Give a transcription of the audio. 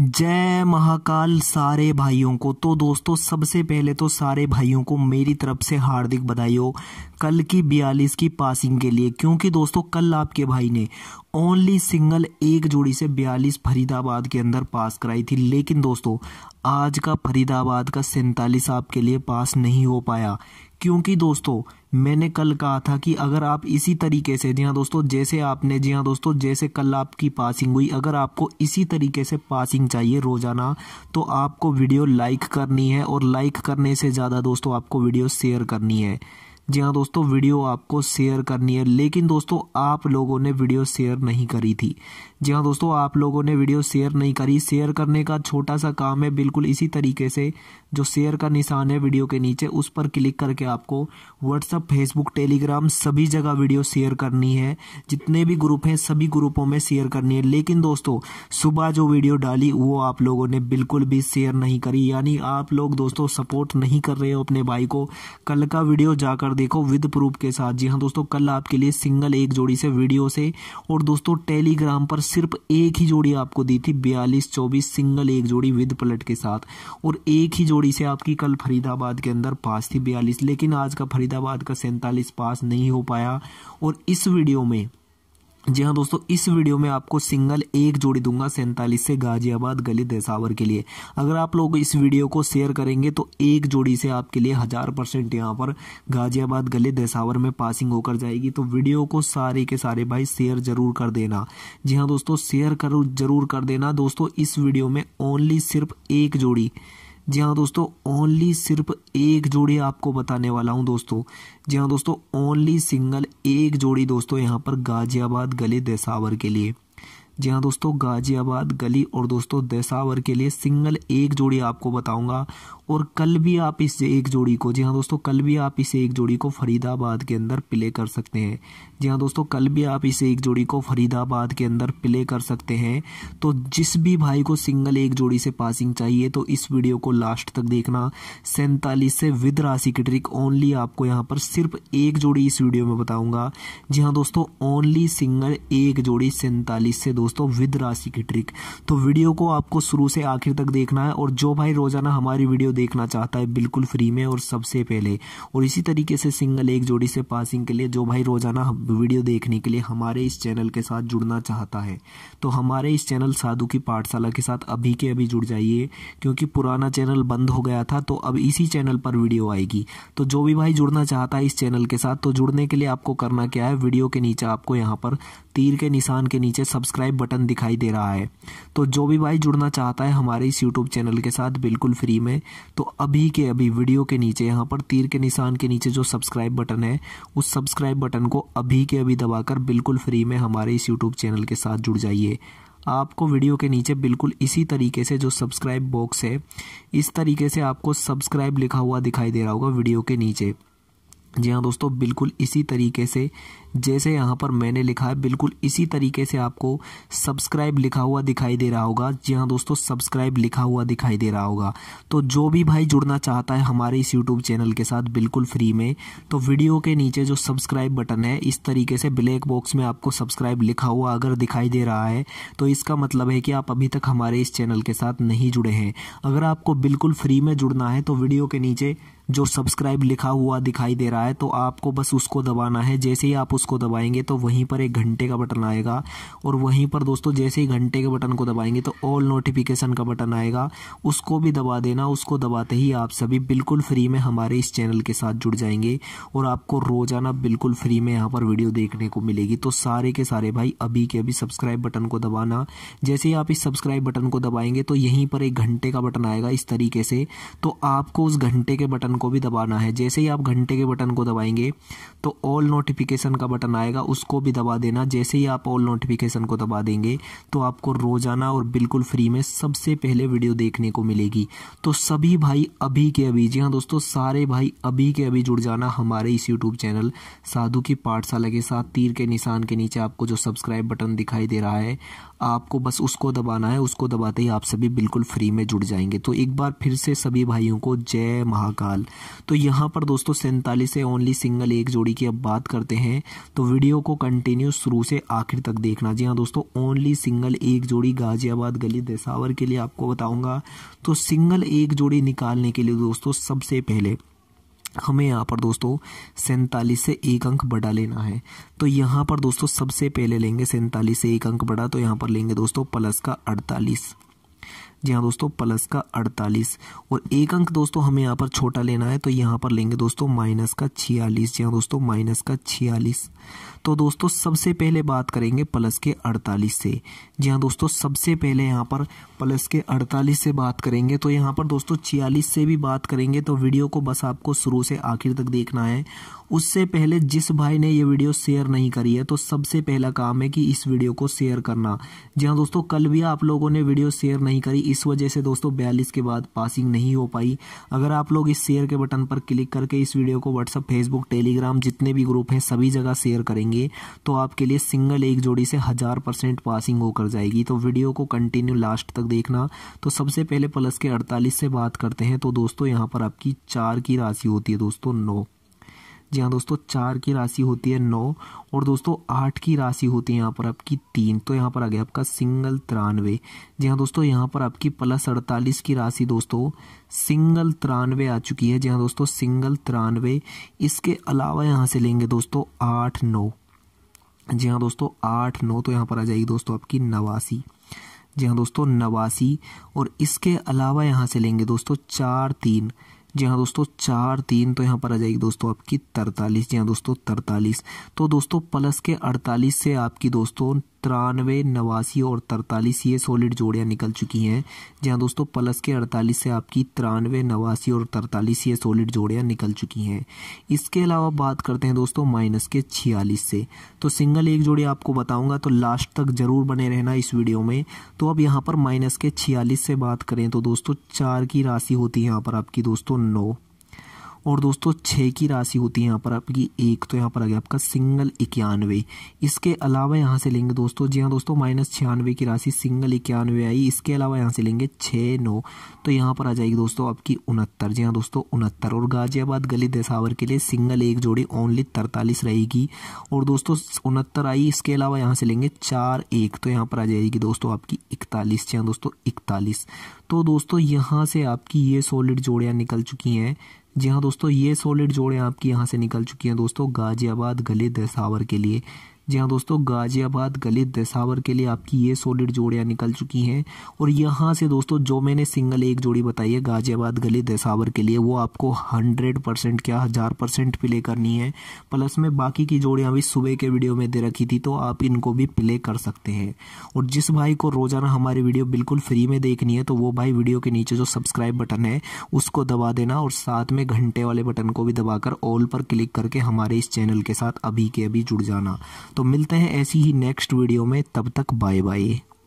जय महाकाल सारे भाइयों को तो दोस्तों सबसे पहले तो सारे भाइयों को मेरी तरफ से हार्दिक बधाई हो कल की बयालीस की पासिंग के लिए क्योंकि दोस्तों कल आपके भाई ने ओनली सिंगल एक जोड़ी से बयालीस फरीदाबाद के अंदर पास कराई थी लेकिन दोस्तों आज का फरीदाबाद का सैंतालीस आपके लिए पास नहीं हो पाया क्योंकि दोस्तों मैंने कल कहा था कि अगर आप इसी तरीके से जी हाँ दोस्तों जैसे आपने जी हाँ दोस्तों जैसे कल आपकी पासिंग हुई अगर आपको इसी तरीके से पासिंग चाहिए रोज़ाना तो आपको वीडियो लाइक करनी है और लाइक करने से ज़्यादा दोस्तों आपको वीडियो शेयर करनी है जी हाँ दोस्तों वीडियो आपको शेयर करनी है लेकिन दोस्तों आप लोगों ने वीडियो शेयर नहीं करी थी जी हाँ दोस्तों आप लोगों ने वीडियो शेयर नहीं करी शेयर करने का छोटा सा काम है बिल्कुल इसी तरीके से जो शेयर का निशान है वीडियो के नीचे उस पर क्लिक करके आपको व्हाट्सअप फेसबुक टेलीग्राम सभी जगह वीडियो शेयर करनी है जितने भी ग्रुप हैं सभी ग्रुपों में शेयर करनी है लेकिन दोस्तों सुबह जो वीडियो डाली वो आप लोगों ने बिल्कुल भी शेयर नहीं करी यानी आप लोग दोस्तों सपोर्ट नहीं कर रहे हो अपने भाई को कल का वीडियो जाकर देखो विद प्रूफ के साथ जी हाँ दोस्तों कल आपके लिए सिंगल एक जोड़ी से वीडियो से और दोस्तों टेलीग्राम पर सिर्फ एक ही जोड़ी आपको दी थी बयालीस चौबीस सिंगल एक जोड़ी विद प्लट के साथ और एक ही जोड़ी से आपकी कल फरीदाबाद के अंदर पास थी बयालीस लेकिन आज का फरीदाबाद का सैंतालीस पास नहीं हो पाया और इस वीडियो में जी हाँ दोस्तों इस वीडियो में आपको सिंगल एक जोड़ी दूंगा सैंतालीस से गाजियाबाद गली देसावर के लिए अगर आप लोग इस वीडियो को शेयर करेंगे तो एक जोड़ी से आपके लिए हज़ार परसेंट यहाँ पर गाजियाबाद गली देसावर में पासिंग होकर जाएगी तो वीडियो को सारे के सारे भाई शेयर ज़रूर कर देना जी हाँ दोस्तों शेयर कर जरूर कर देना दोस्तों इस वीडियो में ओनली सिर्फ एक जोड़ी जी हाँ दोस्तों ओनली सिर्फ एक जोड़ी आपको बताने वाला हूँ दोस्तों जी हाँ दोस्तों ओनली सिंगल एक जोड़ी दोस्तों यहाँ पर गाजियाबाद गली दसावर के लिए जी हाँ दोस्तों गाजियाबाद गली और दोस्तों दसावर के लिए सिंगल एक जोड़ी आपको बताऊंगा और कल भी आप इस एक जोड़ी को जी हाँ दोस्तों कल भी आप इसे एक जोड़ी को फरीदाबाद के अंदर प्ले कर सकते हैं जी हाँ दोस्तों कल भी आप इस एक जोड़ी को फरीदाबाद के अंदर प्ले कर सकते हैं तो जिस भी भाई को सिंगल एक जोड़ी से पासिंग चाहिए तो इस वीडियो को लास्ट तक देखना सैंतालीस से विद राशि की ट्रिक ओनली आपको यहाँ पर सिर्फ एक जोड़ी इस वीडियो में बताऊँगा जी हाँ दोस्तों ओनली सिंगल एक जोड़ी सैंतालीस से दोस्तों विद राशि की ट्रिक तो वीडियो को आपको शुरू से आखिर तक देखना है और जो भाई रोजाना हमारी वीडियो देखना चाहता है बिल्कुल फ्री में और सबसे पहले और इसी तरीके से सिंगल एक जोड़ी से पासिंग के लिए जो भाई रोज़ाना वीडियो देखने के लिए हमारे इस चैनल के साथ जुड़ना चाहता है तो हमारे इस चैनल साधु की पाठशाला के साथ अभी के अभी जुड़ जाइए क्योंकि पुराना चैनल बंद हो गया था तो अब इसी चैनल पर वीडियो आएगी तो जो भी भाई जुड़ना चाहता है इस चैनल के साथ तो जुड़ने के लिए आपको करना क्या है वीडियो के नीचे आपको यहाँ पर तीर के निशान के नीचे सब्सक्राइब बटन दिखाई दे रहा है तो जो भी भाई जुड़ना चाहता है हमारे इस यूट्यूब चैनल के साथ बिल्कुल फ्री में तो अभी के अभी वीडियो के नीचे यहाँ पर तीर के निशान के नीचे जो सब्सक्राइब बटन है उस सब्सक्राइब बटन को अभी के अभी दबाकर बिल्कुल फ्री में हमारे इस यूट्यूब चैनल के साथ जुड़ जाइए आपको वीडियो के नीचे बिल्कुल इसी तरीके से जो सब्सक्राइब बॉक्स है इस तरीके से आपको सब्सक्राइब लिखा हुआ दिखाई दे रहा होगा वीडियो के नीचे जी हाँ दोस्तों बिल्कुल इसी तरीके से जैसे यहाँ पर मैंने लिखा है बिल्कुल इसी तरीके से आपको सब्सक्राइब लिखा हुआ दिखाई दे रहा होगा जी हाँ दोस्तों सब्सक्राइब लिखा हुआ दिखाई दे रहा होगा तो जो भी भाई जुड़ना चाहता है हमारे इस यूट्यूब चैनल के साथ बिल्कुल फ्री में तो वीडियो के नीचे जो सब्सक्राइब बटन है इस तरीके से ब्लैक बॉक्स में आपको सब्सक्राइब लिखा हुआ अगर दिखाई दे रहा है तो इसका मतलब है कि आप अभी तक हमारे इस चैनल के साथ नहीं जुड़े हैं अगर आपको बिल्कुल फ्री में जुड़ना है तो वीडियो के नीचे जो सब्सक्राइब लिखा हुआ दिखाई दे रहा है तो आपको बस उसको दबाना है जैसे ही आप उसको दबाएंगे तो वहीं पर एक घंटे का बटन आएगा और वहीं पर दोस्तों जैसे ही घंटे के बटन को दबाएंगे तो ऑल नोटिफिकेशन का बटन आएगा उसको भी दबा देना उसको दबाते ही आप सभी बिल्कुल फ्री में हमारे इस चैनल के साथ जुड़ जाएंगे और आपको रोज़ाना बिल्कुल फ्री में यहाँ पर वीडियो देखने को मिलेगी तो सारे के सारे भाई अभी के अभी सब्सक्राइब बटन को दबाना जैसे ही आप इस सब्सक्राइब बटन को दबाएंगे तो यहीं पर एक घंटे का बटन आएगा इस तरीके से तो आपको उस घंटे के बटन को भी दबाना है जैसे ही आप घंटे के बटन को दबाएंगे तो ऑल नोटिफिकेशन का बटन आएगा उसको भी दबा देना जैसे ही आप ऑल नोटिफिकेशन को दबा देंगे तो आपको रोज़ाना और बिल्कुल फ्री में सबसे पहले वीडियो देखने को मिलेगी तो सभी भाई अभी के अभी जी हाँ दोस्तों सारे भाई अभी के अभी जुड़ जाना हमारे इस यूट्यूब चैनल साधु की पाठशाला के साथ तीर के निशान के नीचे आपको जो सब्सक्राइब बटन दिखाई दे रहा है आपको बस उसको दबाना है उसको दबाते ही आप सभी बिल्कुल फ्री में जुड़ जाएंगे तो एक बार फिर से सभी भाइयों को जय महाकाल तो यहाँ पर दोस्तों सैंतालीस से ओनली सिंगल एक जोड़ी की अब बात करते हैं तो वीडियो को कंटिन्यू शुरू से आखिर तक देखना जी हाँ दोस्तों ओनली सिंगल एक जोड़ी गाजियाबाद गली दसावर के लिए आपको बताऊँगा तो सिंगल एक जोड़ी निकालने के लिए दोस्तों सबसे पहले हमें यहाँ पर दोस्तों सैंतालीस से एक अंक बड़ा लेना है तो यहाँ पर दोस्तों सबसे पहले लेंगे सैंतालीस से एक अंक बड़ा तो यहाँ पर लेंगे दोस्तों प्लस का अड़तालीस जी हाँ दोस्तों प्लस का अड़तालीस और एक अंक दोस्तों हमें यहाँ पर छोटा लेना है तो यहाँ पर लेंगे दोस्तों माइनस का छियालीस जी हाँ दोस्तों माइनस का छियालीस तो दोस्तों सबसे पहले बात करेंगे प्लस के अड़तालीस से जी हाँ दोस्तों सबसे पहले यहाँ पर प्लस के अड़तालीस से बात करेंगे तो यहाँ पर दोस्तों छियालीस से भी बात करेंगे तो वीडियो को बस आपको शुरू से आखिर तक देखना है उससे पहले जिस भाई ने ये वीडियो शेयर नहीं करी है तो सबसे पहला काम है कि इस वीडियो को शेयर करना जी हाँ दोस्तों कल भी आप लोगों ने वीडियो शेयर नहीं करी इस वजह से दोस्तों बयालीस के बाद पासिंग नहीं हो पाई अगर आप लोग इस शेयर के बटन पर क्लिक करके इस वीडियो को व्हाट्सअप फेसबुक टेलीग्राम जितने भी ग्रुप हैं सभी जगह शेयर करेंगे तो आपके लिए सिंगल एक जोड़ी से हज़ार परसेंट पासिंग होकर जाएगी तो वीडियो को कंटिन्यू लास्ट तक देखना तो सबसे पहले प्लस के अड़तालीस से बात करते हैं तो दोस्तों यहाँ पर आपकी चार की राशि होती है दोस्तों नौ जी हाँ दोस्तों चार की राशि होती है नौ और दोस्तों आठ की राशि होती है यहाँ पर आपकी तीन तो यहाँ पर आ गया आपका सिंगल तिरानवे जी हाँ दोस्तों यहाँ पर आपकी प्लस अड़तालीस की राशि दोस्तों सिंगल तिरानवे आ चुकी है जी हाँ दोस्तों सिंगल तिरानवे इसके अलावा यहाँ से लेंगे दोस्तों आठ नौ जी हाँ दोस्तों आठ नौ तो यहाँ पर आ जाएगी दोस्तों आपकी नवासी जी हाँ दोस्तों नवासी और इसके अलावा यहाँ से लेंगे दोस्तों चार तीन जी हाँ दोस्तों चार तीन तो यहाँ पर आ जाएगी दोस्तों आपकी तरतालीस जी हाँ दोस्तों तरतालीस तो दोस्तों प्लस के अड़तालीस से आपकी दोस्तों तिरानवे नवासी और तरतालीस ये सॉलिड जोड़ियाँ निकल चुकी हैं जी हाँ दोस्तों प्लस के अड़तालीस से आपकी तिरानवे नवासी और तरतालीस ये सॉलिड जोड़ियाँ निकल चुकी हैं इसके अलावा बात करते हैं दोस्तों माइनस के छियालीस से तो सिंगल एक जोड़ी आपको बताऊँगा तो लास्ट तक ज़रूर बने रहना इस वीडियो में तो अब यहाँ पर माइनस के छियालीस से बात करें तो दोस्तों चार की राशि होती है यहाँ पर आपकी दोस्तों नौ और दोस्तों छः की राशि होती है यहाँ पर आपकी एक तो यहाँ पर आ गया आपका सिंगल इक्यानवे इसके अलावा यहाँ से लेंगे दोस्तों जी हाँ दोस्तों माइनस छियानवे की राशि सिंगल इक्यानवे आई इसके अलावा यहाँ से लेंगे छः नौ तो यहाँ पर आ जाएगी दोस्तों आपकी उनहत्तर जी हाँ दोस्तों उनहत्तर और गाजियाबाद गली दसावर के लिए सिंगल एक जोड़ी ओनली तरतालीस रहेगी और दोस्तों उनहत्तर आई इसके अलावा यहाँ से लेंगे चार एक तो यहाँ पर आ जाएगी दोस्तों आपकी इकतालीस जी हाँ दोस्तों इकतालीस तो दोस्तों यहाँ से आपकी ये सॉलिड जोड़ियाँ निकल चुकी हैं जी हाँ दोस्तों ये सॉलिड जोड़ें आपकी यहाँ से निकल चुकी हैं दोस्तों गाजियाबाद गले दसावर के लिए जी हाँ दोस्तों गाजियाबाद गली दसावर के लिए आपकी ये सॉलिड जोड़ियाँ निकल चुकी हैं और यहाँ से दोस्तों जो मैंने सिंगल एक जोड़ी बताई है गाजियाबाद गली दसावर के लिए वो आपको हंड्रेड परसेंट क्या हज़ार परसेंट प्ले करनी है प्लस में बाकी की जोड़ियाँ भी सुबह के वीडियो में दे रखी थी तो आप इनको भी प्ले कर सकते हैं और जिस भाई को रोज़ाना हमारी वीडियो बिल्कुल फ्री में देखनी है तो वो भाई वीडियो के नीचे जो सब्सक्राइब बटन है उसको दबा देना और साथ में घंटे वाले बटन को भी दबाकर ऑल पर क्लिक करके हमारे इस चैनल के साथ अभी के अभी जुड़ जाना तो तो मिलते हैं ऐसी ही नेक्स्ट वीडियो में तब तक बाय बाय